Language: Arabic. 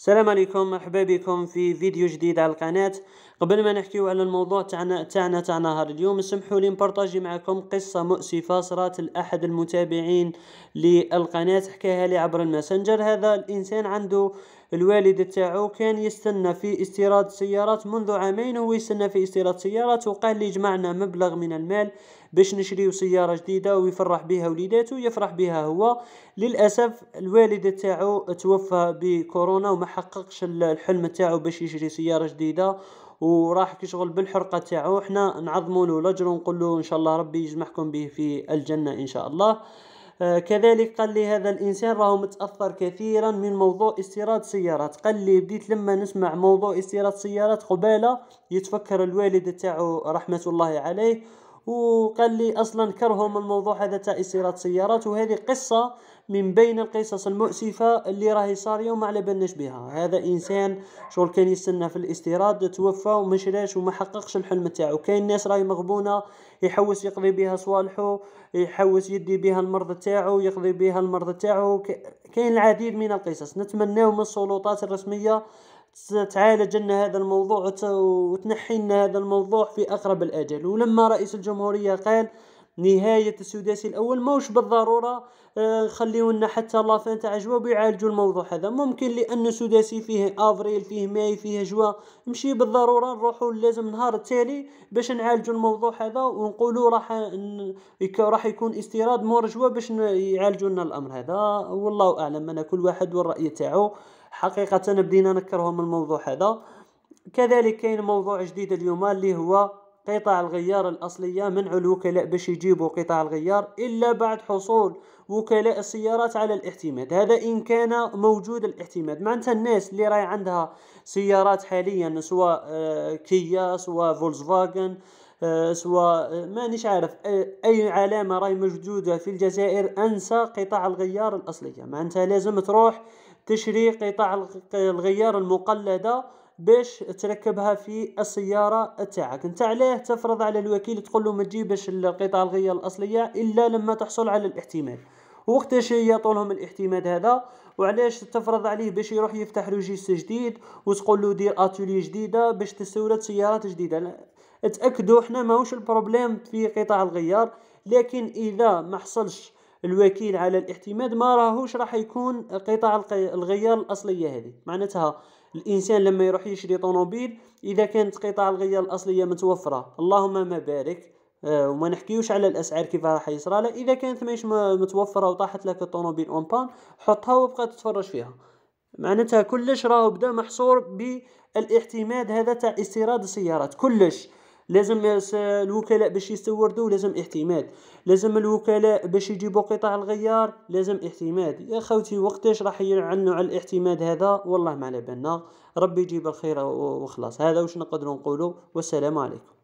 السلام عليكم مرحبا بكم في فيديو جديد على القناة قبل ما نحكيو على الموضوع تاعنا تاعنا تاع نهار اليوم اسمحوا لي نبارطاجي معكم قصة مؤسفة صرات لأحد المتابعين للقناة حكاها لي عبر الماسنجر هذا الإنسان عنده الوالد تاعو كان يستنى في استيراد سيارات منذ عامين وهو يستنى في استيراد سيارات وقال لي جمعنا مبلغ من المال باش نشريو سياره جديده ويفرح بها وليداتو يفرح بها هو للاسف الوالد تاعو توفى بكورونا وما حققش الحلم تاعو باش يشري سياره جديده وراح كيشغل بالحرقه تاعو حنا نعظموا له الاجر ونقول له ان شاء الله ربي يجمعكم به في الجنه ان شاء الله آه، كذلك قال لي هذا الانسان راه متاثر كثيرا من موضوع استيراد سيارات قال لي بديت لما نسمع موضوع استيراد سيارات قباله يتفكر الوالد تاعو رحمه الله عليه وقال لي اصلا كرههم الموضوع هذا تاع استيراد سيارات وهذه قصه من بين القصص المؤسفه اللي راهي صاريه وما على بالناش بها هذا انسان شغل كان يستنى في الاستيراد توفى وما شراش وما حققش الحلم تاعو كاين ناس راهي مغبونه يحوس يقضي بها صوالحو يحوس يدي بها المرض تاعو يقضي بها المرض تاعو كاين العديد من القصص نتمناو من السلطات الرسميه تعالج لنا هذا الموضوع وتنحي لنا هذا الموضوع في أقرب الأجل ولما رئيس الجمهورية قال نهاية السداسي الأول موش بالضرورة آه، خليو لنا حتى الله فان تاع جوا بيعالجوا الموضوع هذا ممكن لأن السداسي فيه أفريل فيه ماي فيه جوا مشي بالضرورة نروحوا لازم نهار التالي باش نعالجوا الموضوع هذا ونقولوا راح راح يكون استيراد مور جوا باش يعالجوا لنا الأمر هذا والله أعلم أنا كل واحد والرأي تاعو حقيقه بدينا نكرهم الموضوع هذا كذلك كاين موضوع جديد اليوم اللي هو قطع الغيار الأصلية من الوكلاء باش يجيبوا قطع الغيار إلا بعد حصول وكلاء السيارات على الاعتماد هذا إن كان موجود الاعتماد معناتها الناس اللي راي عندها سيارات حاليا سواء آه، كيا سواء فولكس آه، سواء آه، مانيش عارف آه، اي علامه راهي موجوده في الجزائر انسى قطاع الغيار الاصليه انت لازم تروح تشري قطاع الغيار المقلده باش تركبها في السيارة تاعك انت علاه تفرض على الوكيل تقول له ما تجيبش القطع الغيار الأصلية إلا لما تحصل على الاحتمال وقتاش يطولهم الاحتمال هذا وعلاش تفرض عليه باش يروح يفتح لوجيست جديد وتقول له دير اتولي جديده باش تستورد سيارات جديده تاكدوا حنا ماهوش البروبليم في قطاع الغيار لكن اذا ما حصلش الوكيل على الاعتماد ما راهوش راح يكون قطاع الغيار الاصليه هذه معناتها الانسان لما يروح يشري طوموبيل اذا كانت قطاع الغيار الاصليه متوفره اللهم ما بارك آه، وما نحكيوش على الاسعار كيف راح يصرى اذا كانت ماهيش متوفره وطاحت لك الطوموبيل اون بان حطها وبقى تتفرج فيها معناتها كلش راهو بدا محصور بالاعتماد هذا تاع استيراد السيارات كلش لازم الوكلاء باش يستوردوا لازم اعتماد لازم الوكلاء باش يجيبوا قطع الغيار لازم اعتماد يا خوتي وقتاش راح يعنوا على الاعتماد هذا والله ما على بالنا ربي يجيب الخير وخلاص هذا واش نقدروا نقولوا والسلام عليكم